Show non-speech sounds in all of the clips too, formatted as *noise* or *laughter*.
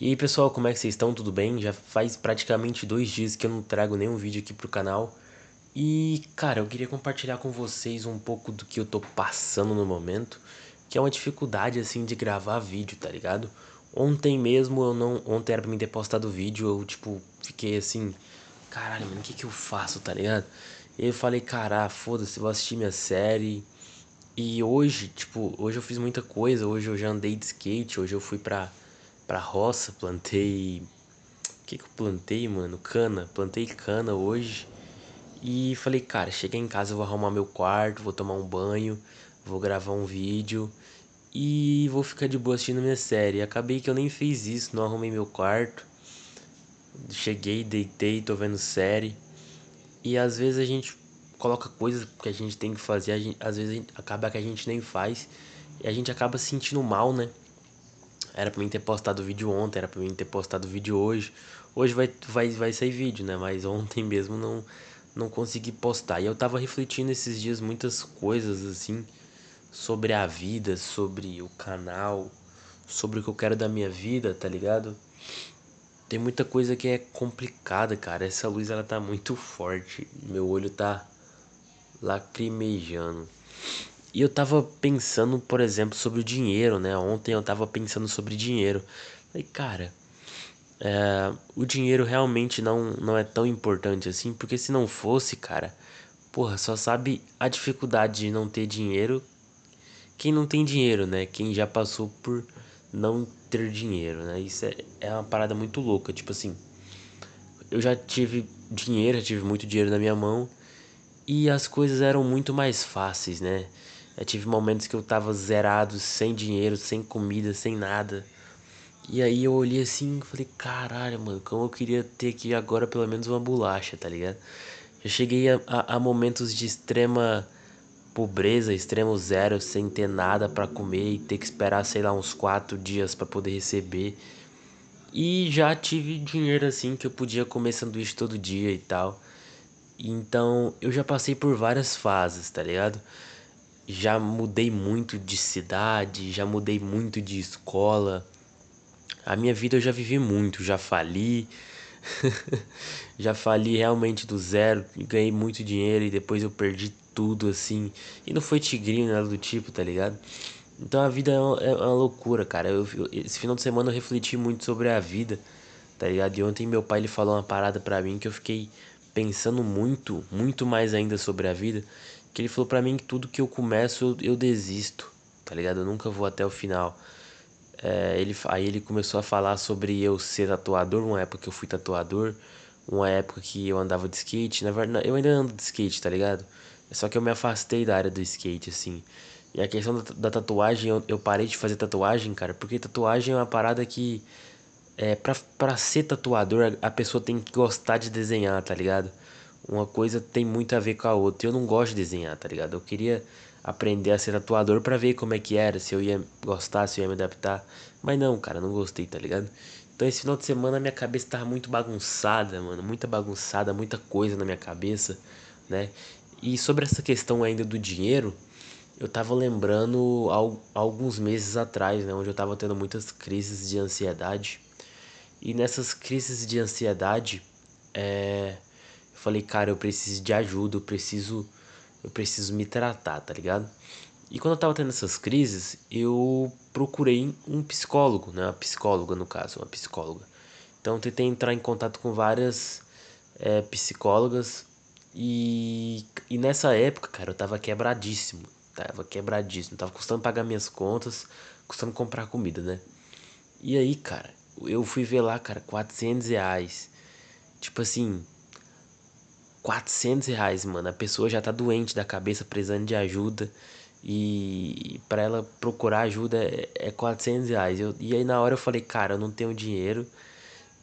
E aí pessoal, como é que vocês estão? Tudo bem? Já faz praticamente dois dias que eu não trago nenhum vídeo aqui pro canal. E cara, eu queria compartilhar com vocês um pouco do que eu tô passando no momento, que é uma dificuldade assim de gravar vídeo, tá ligado? Ontem mesmo eu não. Ontem era pra mim ter postado vídeo, eu tipo, fiquei assim, caralho, mano, o que que eu faço, tá ligado? E eu falei, cara, ah, foda-se, vou assistir minha série. E hoje, tipo, hoje eu fiz muita coisa, hoje eu já andei de skate, hoje eu fui pra pra roça, plantei. O que, que eu plantei, mano? Cana. Plantei cana hoje. E falei, cara, cheguei em casa, vou arrumar meu quarto, vou tomar um banho, vou gravar um vídeo e vou ficar de boa assistindo minha série. Acabei que eu nem fiz isso, não arrumei meu quarto. Cheguei, deitei, tô vendo série. E às vezes a gente coloca coisas que a gente tem que fazer, gente, às vezes gente, acaba que a gente nem faz e a gente acaba se sentindo mal, né? Era pra mim ter postado vídeo ontem, era pra mim ter postado vídeo hoje. Hoje vai, vai, vai sair vídeo, né? Mas ontem mesmo não, não consegui postar. E eu tava refletindo esses dias muitas coisas assim sobre a vida, sobre o canal, sobre o que eu quero da minha vida, tá ligado? Tem muita coisa que é complicada, cara. Essa luz ela tá muito forte. Meu olho tá lacrimejando. E eu tava pensando, por exemplo, sobre o dinheiro, né? Ontem eu tava pensando sobre dinheiro. Falei, cara, é, o dinheiro realmente não, não é tão importante assim, porque se não fosse, cara, porra, só sabe a dificuldade de não ter dinheiro quem não tem dinheiro, né? Quem já passou por não ter dinheiro, né? Isso é, é uma parada muito louca, tipo assim. Eu já tive dinheiro, já tive muito dinheiro na minha mão e as coisas eram muito mais fáceis, né? Eu tive momentos que eu tava zerado, sem dinheiro, sem comida, sem nada. E aí eu olhei assim e falei, caralho, mano, como eu queria ter aqui agora pelo menos uma bolacha, tá ligado? Eu cheguei a, a, a momentos de extrema pobreza, extremo zero, sem ter nada para comer e ter que esperar, sei lá, uns quatro dias para poder receber. E já tive dinheiro assim que eu podia comer sanduíche todo dia e tal. Então eu já passei por várias fases, tá ligado? já mudei muito de cidade, já mudei muito de escola. A minha vida eu já vivi muito, já fali. *laughs* já fali realmente do zero, ganhei muito dinheiro e depois eu perdi tudo assim. E não foi tigrinho, nada do tipo, tá ligado? Então a vida é uma, é uma loucura, cara. Eu, esse final de semana eu refleti muito sobre a vida, tá ligado? E ontem meu pai ele falou uma parada pra mim que eu fiquei pensando muito, muito mais ainda sobre a vida que ele falou para mim que tudo que eu começo eu, eu, desisto, tá ligado? Eu nunca vou até o final. É, ele, aí ele começou a falar sobre eu ser tatuador, uma época que eu fui tatuador, uma época que eu andava de skate, na verdade eu ainda ando de skate, tá ligado? Só que eu me afastei da área do skate, assim. E a questão da, da tatuagem, eu, eu, parei de fazer tatuagem, cara, porque tatuagem é uma parada que. É, pra, pra ser tatuador, a pessoa tem que gostar de desenhar, tá ligado? uma coisa tem muito a ver com a outra. Eu não gosto de desenhar, tá ligado? Eu queria aprender a ser atuador para ver como é que era, se eu ia gostar, se eu ia me adaptar. Mas não, cara, não gostei, tá ligado? Então esse final de semana a minha cabeça tava muito bagunçada, mano, muita bagunçada, muita coisa na minha cabeça, né? E sobre essa questão ainda do dinheiro, eu tava lembrando alguns meses atrás, né, onde eu tava tendo muitas crises de ansiedade. E nessas crises de ansiedade, é, falei, cara, eu preciso de ajuda, eu preciso, eu preciso me tratar, tá ligado? E quando eu tava tendo essas crises, eu procurei um psicólogo, né? Uma psicóloga, no caso, uma psicóloga. Então eu tentei entrar em contato com várias é, psicólogas. E, e nessa época, cara, eu tava quebradíssimo. Tava quebradíssimo. Tava custando pagar minhas contas, custando comprar comida, né? E aí, cara, eu fui ver lá, cara, 400 reais. Tipo assim, 400 reais, mano. A pessoa já tá doente da cabeça, precisando de ajuda. E para ela procurar ajuda é 400 é reais. Eu, e aí na hora eu falei, cara, eu não tenho dinheiro.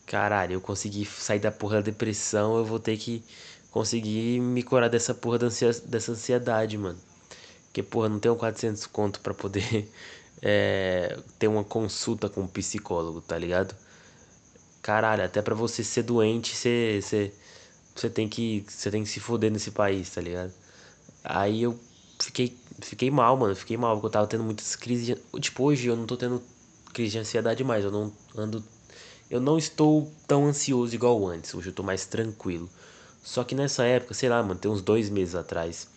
Caralho, eu consegui sair da porra da depressão, eu vou ter que conseguir me curar dessa porra dessa ansiedade, mano. Porque, porra, não tenho 400 conto para poder *laughs* é, ter uma consulta com um psicólogo, tá ligado? Caralho, até para você ser doente, você... você você tem que você tem que se foder nesse país, tá ligado? Aí eu fiquei fiquei mal, mano, fiquei mal, porque eu tava tendo muitas crises, de... tipo hoje eu não tô tendo crise de ansiedade mais, eu não ando eu não estou tão ansioso igual antes, hoje eu tô mais tranquilo. Só que nessa época, sei lá, mano, tem uns dois meses atrás,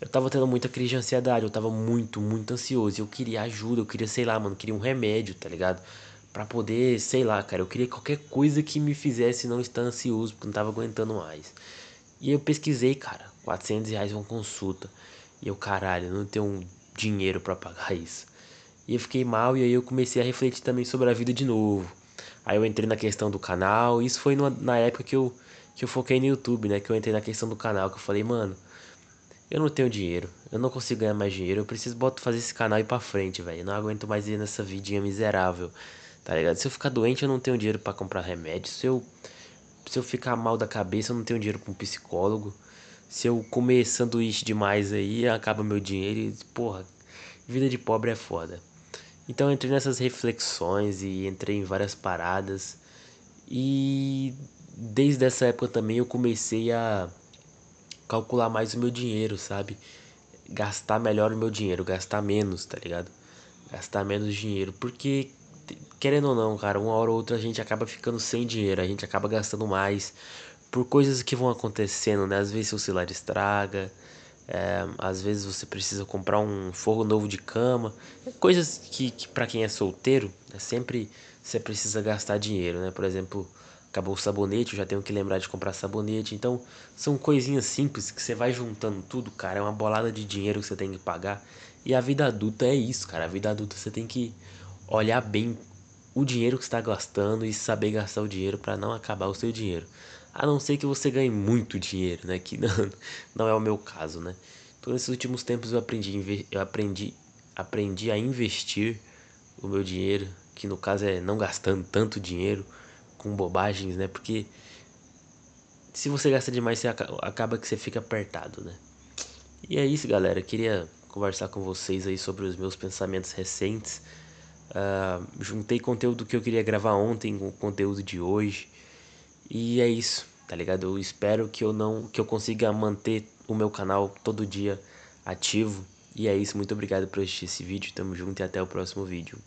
eu tava tendo muita crise de ansiedade, eu tava muito, muito ansioso, eu queria ajuda, eu queria, sei lá, mano, queria um remédio, tá ligado? para poder, sei lá, cara, eu queria qualquer coisa que me fizesse não estar ansioso, porque não tava aguentando mais. E eu pesquisei, cara, 400 reais uma consulta. E eu, caralho, não tenho dinheiro para pagar isso. E eu fiquei mal, e aí eu comecei a refletir também sobre a vida de novo. Aí eu entrei na questão do canal, isso foi numa, na época que eu, que eu foquei no YouTube, né? Que eu entrei na questão do canal, que eu falei, mano, eu não tenho dinheiro, eu não consigo ganhar mais dinheiro, eu preciso botar, fazer esse canal ir pra frente, velho. Eu não aguento mais ir nessa vidinha miserável. Tá ligado? Se eu ficar doente, eu não tenho dinheiro para comprar remédio. Se eu, se eu ficar mal da cabeça, eu não tenho dinheiro pra um psicólogo. Se eu comer sanduíche demais aí, acaba meu dinheiro e, porra, vida de pobre é foda. Então entrei nessas reflexões e entrei em várias paradas. E desde essa época também eu comecei a calcular mais o meu dinheiro, sabe? Gastar melhor o meu dinheiro, gastar menos, tá ligado? Gastar menos dinheiro, porque querendo ou não, cara, uma hora ou outra a gente acaba ficando sem dinheiro, a gente acaba gastando mais por coisas que vão acontecendo, né? Às vezes seu celular estraga, é, às vezes você precisa comprar um forro novo de cama, é coisas que, que para quem é solteiro, é sempre você precisa gastar dinheiro, né? Por exemplo, acabou o sabonete, eu já tenho que lembrar de comprar sabonete. Então, são coisinhas simples que você vai juntando tudo, cara. É uma bolada de dinheiro que você tem que pagar. E a vida adulta é isso, cara. A vida adulta você tem que olhar bem o dinheiro que está gastando e saber gastar o dinheiro para não acabar o seu dinheiro. A não ser que você ganhe muito dinheiro, né? Que *laughs* não, não é o meu caso, né? Então, nesses últimos tempos eu aprendi, eu aprendi, aprendi a investir o meu dinheiro, que no caso é não gastando tanto dinheiro com bobagens, né? Porque se você gasta demais, você acaba que você fica apertado, né? E é isso, galera. Eu queria conversar com vocês aí sobre os meus pensamentos recentes Uh, juntei conteúdo que eu queria gravar ontem com o conteúdo de hoje. E é isso, tá ligado? Eu espero que eu não que eu consiga manter o meu canal todo dia ativo. E é isso, muito obrigado por assistir esse vídeo. Tamo junto e até o próximo vídeo.